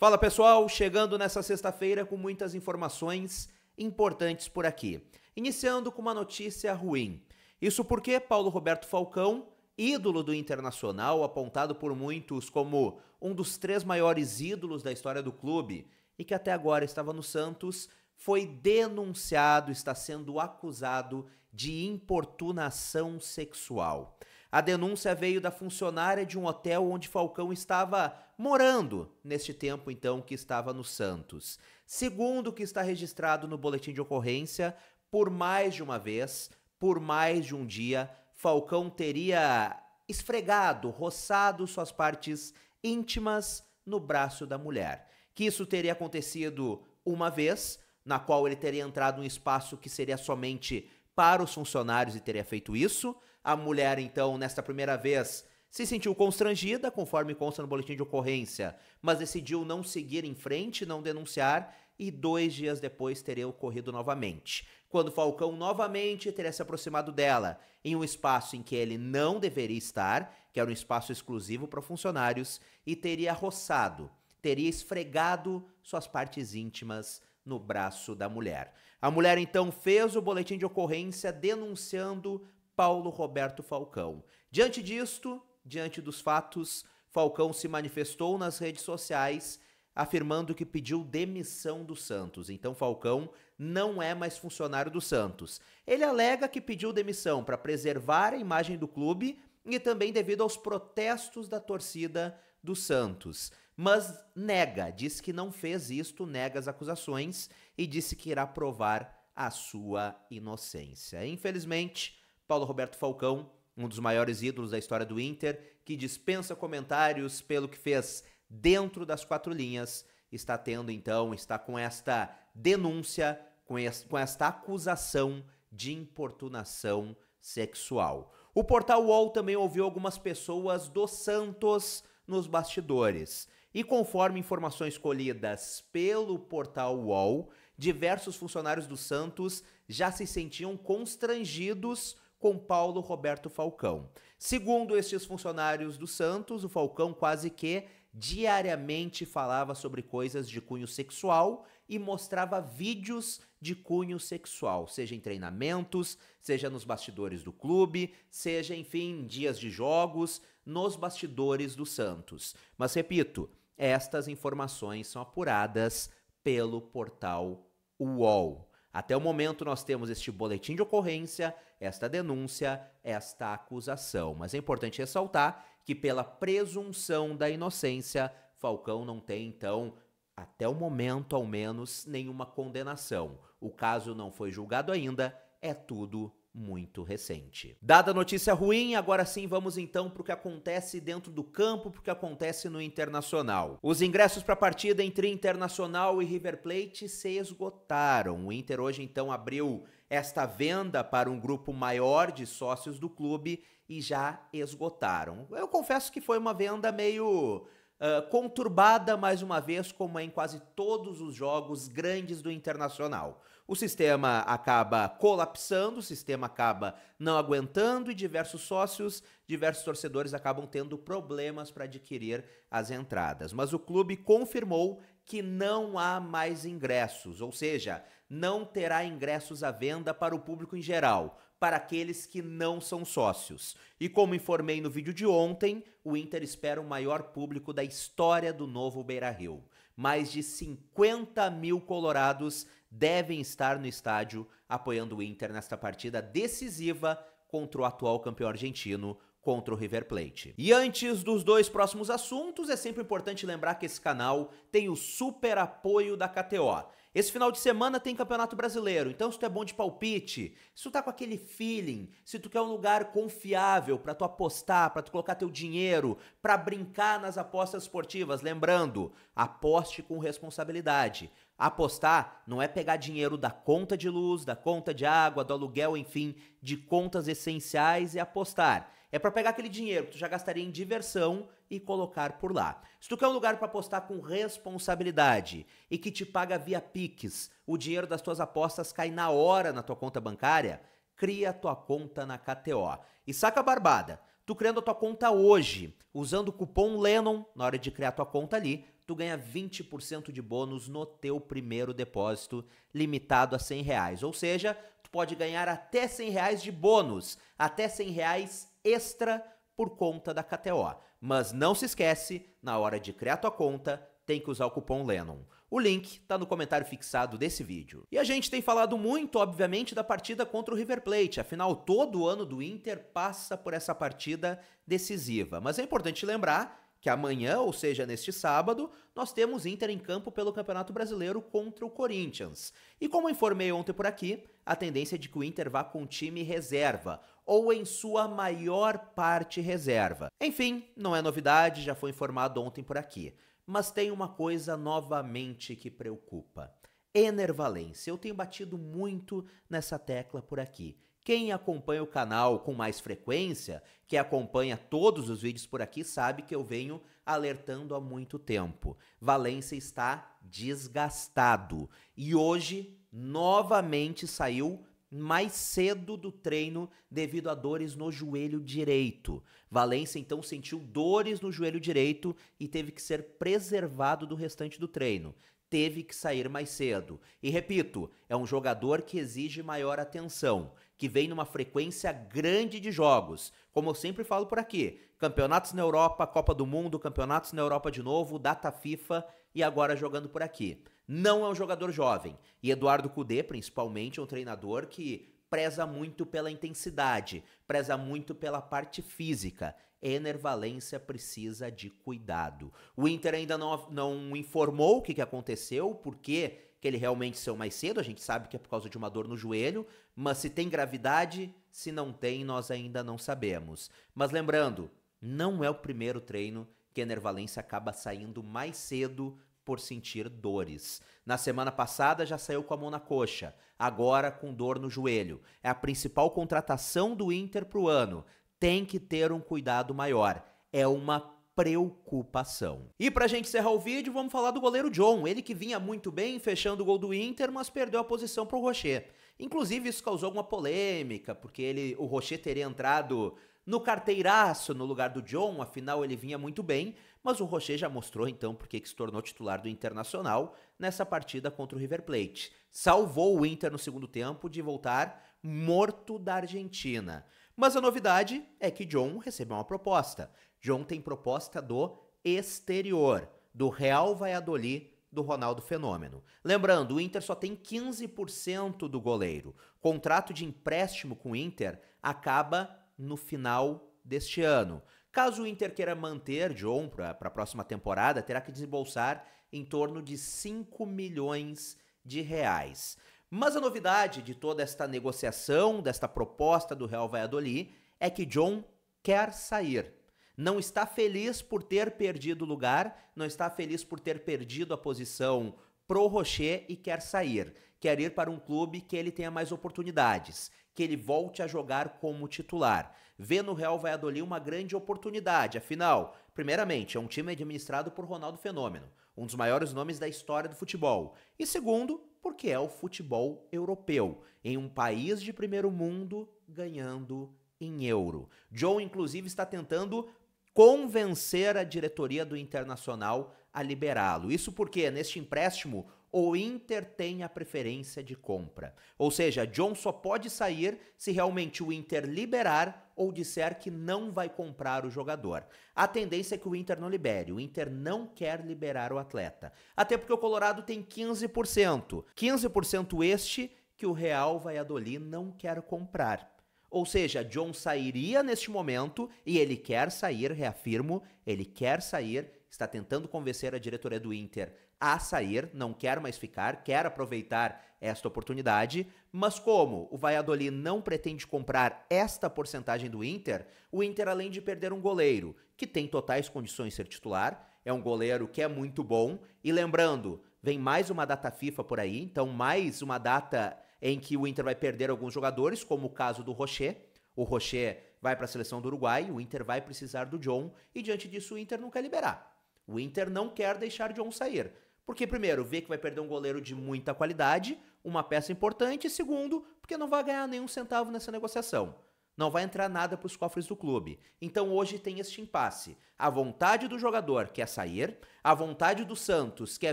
Fala pessoal, chegando nessa sexta-feira com muitas informações importantes por aqui. Iniciando com uma notícia ruim. Isso porque Paulo Roberto Falcão, ídolo do Internacional, apontado por muitos como um dos três maiores ídolos da história do clube e que até agora estava no Santos, foi denunciado, está sendo acusado de importunação sexual. A denúncia veio da funcionária de um hotel onde Falcão estava morando neste tempo então que estava no Santos. Segundo o que está registrado no boletim de ocorrência, por mais de uma vez, por mais de um dia, Falcão teria esfregado, roçado suas partes íntimas no braço da mulher. Que isso teria acontecido uma vez, na qual ele teria entrado um espaço que seria somente para os funcionários e teria feito isso. A mulher, então, nesta primeira vez, se sentiu constrangida, conforme consta no boletim de ocorrência, mas decidiu não seguir em frente, não denunciar e dois dias depois teria ocorrido novamente. Quando Falcão novamente teria se aproximado dela, em um espaço em que ele não deveria estar, que era um espaço exclusivo para funcionários, e teria roçado, teria esfregado suas partes íntimas no braço da mulher. A mulher então fez o boletim de ocorrência denunciando Paulo Roberto Falcão. Diante disto, diante dos fatos, Falcão se manifestou nas redes sociais afirmando que pediu demissão do Santos. Então Falcão não é mais funcionário do Santos. Ele alega que pediu demissão para preservar a imagem do clube e também devido aos protestos da torcida do Santos. Mas nega, diz que não fez isto, nega as acusações e disse que irá provar a sua inocência. Infelizmente, Paulo Roberto Falcão um dos maiores ídolos da história do Inter, que dispensa comentários pelo que fez dentro das quatro linhas, está tendo então, está com esta denúncia, com, esta, com esta acusação de importunação sexual. O portal UOL também ouviu algumas pessoas do Santos nos bastidores. E conforme informações colhidas pelo portal UOL, diversos funcionários do Santos já se sentiam constrangidos com Paulo Roberto Falcão. Segundo estes funcionários do Santos, o Falcão quase que diariamente falava sobre coisas de cunho sexual e mostrava vídeos de cunho sexual, seja em treinamentos, seja nos bastidores do clube, seja, enfim, em dias de jogos, nos bastidores do Santos. Mas repito, estas informações são apuradas pelo portal UOL. Até o momento, nós temos este boletim de ocorrência, esta denúncia, esta acusação. Mas é importante ressaltar que, pela presunção da inocência, Falcão não tem, então, até o momento, ao menos, nenhuma condenação. O caso não foi julgado ainda, é tudo muito recente. Dada a notícia ruim, agora sim vamos então para o que acontece dentro do campo, para o que acontece no Internacional. Os ingressos para a partida entre Internacional e River Plate se esgotaram. O Inter hoje então abriu esta venda para um grupo maior de sócios do clube e já esgotaram. Eu confesso que foi uma venda meio ah, conturbada mais uma vez, como é em quase todos os jogos grandes do Internacional. O sistema acaba colapsando, o sistema acaba não aguentando e diversos sócios, diversos torcedores acabam tendo problemas para adquirir as entradas. Mas o clube confirmou que não há mais ingressos, ou seja, não terá ingressos à venda para o público em geral, para aqueles que não são sócios. E como informei no vídeo de ontem, o Inter espera o maior público da história do novo Beira-Rio. Mais de 50 mil colorados devem estar no estádio apoiando o Inter nesta partida decisiva contra o atual campeão argentino, contra o River Plate. E antes dos dois próximos assuntos, é sempre importante lembrar que esse canal tem o super apoio da KTO. Esse final de semana tem Campeonato Brasileiro, então se tu é bom de palpite, se tu tá com aquele feeling, se tu quer um lugar confiável para tu apostar, para tu colocar teu dinheiro, para brincar nas apostas esportivas, lembrando, aposte com responsabilidade. Apostar não é pegar dinheiro da conta de luz, da conta de água, do aluguel, enfim, de contas essenciais e apostar. É para pegar aquele dinheiro que tu já gastaria em diversão e colocar por lá. Se tu quer um lugar para apostar com responsabilidade e que te paga via Pix, o dinheiro das tuas apostas cai na hora na tua conta bancária, cria tua conta na KTO. E saca a barbada. Tu criando a tua conta hoje, usando o cupom Lennon na hora de criar tua conta ali, tu ganha 20% de bônus no teu primeiro depósito, limitado a 100 reais. Ou seja, tu pode ganhar até 100 reais de bônus, até 100 reais extra por conta da KTO. Mas não se esquece, na hora de criar tua conta, tem que usar o cupom Lennon. O link tá no comentário fixado desse vídeo. E a gente tem falado muito, obviamente, da partida contra o River Plate, afinal todo ano do Inter passa por essa partida decisiva. Mas é importante lembrar que amanhã, ou seja, neste sábado, nós temos Inter em campo pelo Campeonato Brasileiro contra o Corinthians. E como informei ontem por aqui, a tendência é de que o Inter vá com time reserva, ou em sua maior parte reserva. Enfim, não é novidade, já foi informado ontem por aqui. Mas tem uma coisa novamente que preocupa. Enervalência. Eu tenho batido muito nessa tecla por aqui. Quem acompanha o canal com mais frequência, que acompanha todos os vídeos por aqui, sabe que eu venho alertando há muito tempo. Valência está desgastado e hoje novamente saiu mais cedo do treino devido a dores no joelho direito. Valência então sentiu dores no joelho direito e teve que ser preservado do restante do treino. Teve que sair mais cedo. E repito, é um jogador que exige maior atenção que vem numa frequência grande de jogos. Como eu sempre falo por aqui, campeonatos na Europa, Copa do Mundo, campeonatos na Europa de novo, data FIFA e agora jogando por aqui. Não é um jogador jovem. E Eduardo Cudê, principalmente, é um treinador que preza muito pela intensidade, preza muito pela parte física. Ener Valência precisa de cuidado. O Inter ainda não, não informou o que, que aconteceu, porque que ele realmente saiu mais cedo, a gente sabe que é por causa de uma dor no joelho, mas se tem gravidade, se não tem, nós ainda não sabemos. Mas lembrando, não é o primeiro treino que a Enervalência acaba saindo mais cedo por sentir dores. Na semana passada já saiu com a mão na coxa, agora com dor no joelho. É a principal contratação do Inter pro ano. Tem que ter um cuidado maior. É uma preocupação. E pra gente encerrar o vídeo, vamos falar do goleiro John, ele que vinha muito bem fechando o gol do Inter, mas perdeu a posição pro Rocher. Inclusive isso causou alguma polêmica, porque ele, o Rocher teria entrado no carteiraço no lugar do John, afinal ele vinha muito bem, mas o Rocher já mostrou então porque que se tornou titular do Internacional nessa partida contra o River Plate. Salvou o Inter no segundo tempo de voltar morto da Argentina. Mas a novidade é que John recebeu uma proposta de ontem proposta do exterior, do Real Valladolid do Ronaldo Fenômeno. Lembrando, o Inter só tem 15% do goleiro. contrato de empréstimo com o Inter acaba no final deste ano. Caso o Inter queira manter John para a próxima temporada, terá que desembolsar em torno de 5 milhões de reais. Mas a novidade de toda esta negociação, desta proposta do Real Valladolid, é que John quer sair não está feliz por ter perdido o lugar, não está feliz por ter perdido a posição pro Rocher e quer sair. Quer ir para um clube que ele tenha mais oportunidades, que ele volte a jogar como titular. Vê no Real Valladolid uma grande oportunidade, afinal, primeiramente, é um time administrado por Ronaldo Fenômeno, um dos maiores nomes da história do futebol. E segundo, porque é o futebol europeu, em um país de primeiro mundo ganhando em euro. Joe, inclusive, está tentando convencer a diretoria do Internacional a liberá-lo. Isso porque, neste empréstimo, o Inter tem a preferência de compra. Ou seja, John só pode sair se realmente o Inter liberar ou disser que não vai comprar o jogador. A tendência é que o Inter não libere, o Inter não quer liberar o atleta. Até porque o Colorado tem 15%. 15% este que o Real Valladolid não quer comprar. Ou seja, John sairia neste momento e ele quer sair, reafirmo, ele quer sair, está tentando convencer a diretoria do Inter a sair, não quer mais ficar, quer aproveitar esta oportunidade, mas como o Valladolid não pretende comprar esta porcentagem do Inter, o Inter além de perder um goleiro, que tem totais condições de ser titular, é um goleiro que é muito bom e lembrando, vem mais uma data FIFA por aí, então mais uma data em que o Inter vai perder alguns jogadores, como o caso do Rocher. O Rocher vai para a seleção do Uruguai, o Inter vai precisar do John, e diante disso o Inter não quer liberar. O Inter não quer deixar John sair. Porque, primeiro, vê que vai perder um goleiro de muita qualidade, uma peça importante, e segundo, porque não vai ganhar nenhum centavo nessa negociação não vai entrar nada para os cofres do clube. Então hoje tem este impasse. A vontade do jogador quer sair, a vontade do Santos quer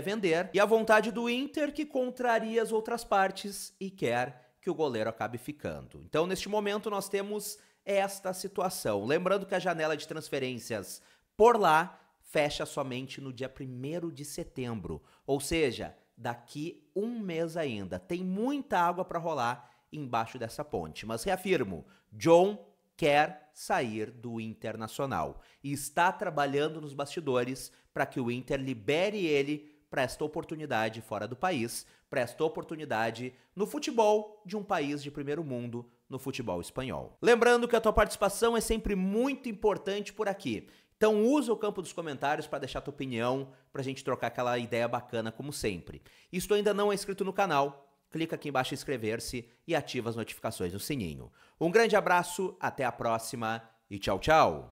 vender e a vontade do Inter que contraria as outras partes e quer que o goleiro acabe ficando. Então neste momento nós temos esta situação. Lembrando que a janela de transferências por lá fecha somente no dia 1 de setembro, ou seja, daqui um mês ainda. Tem muita água para rolar embaixo dessa ponte. Mas reafirmo, John quer sair do Internacional e está trabalhando nos bastidores para que o Inter libere ele para esta oportunidade fora do país, para esta oportunidade no futebol de um país de primeiro mundo, no futebol espanhol. Lembrando que a tua participação é sempre muito importante por aqui. Então usa o campo dos comentários para deixar tua opinião, para a gente trocar aquela ideia bacana como sempre. Isso ainda não é inscrito no canal, clica aqui embaixo em inscrever-se e ativa as notificações do sininho. Um grande abraço, até a próxima e tchau, tchau!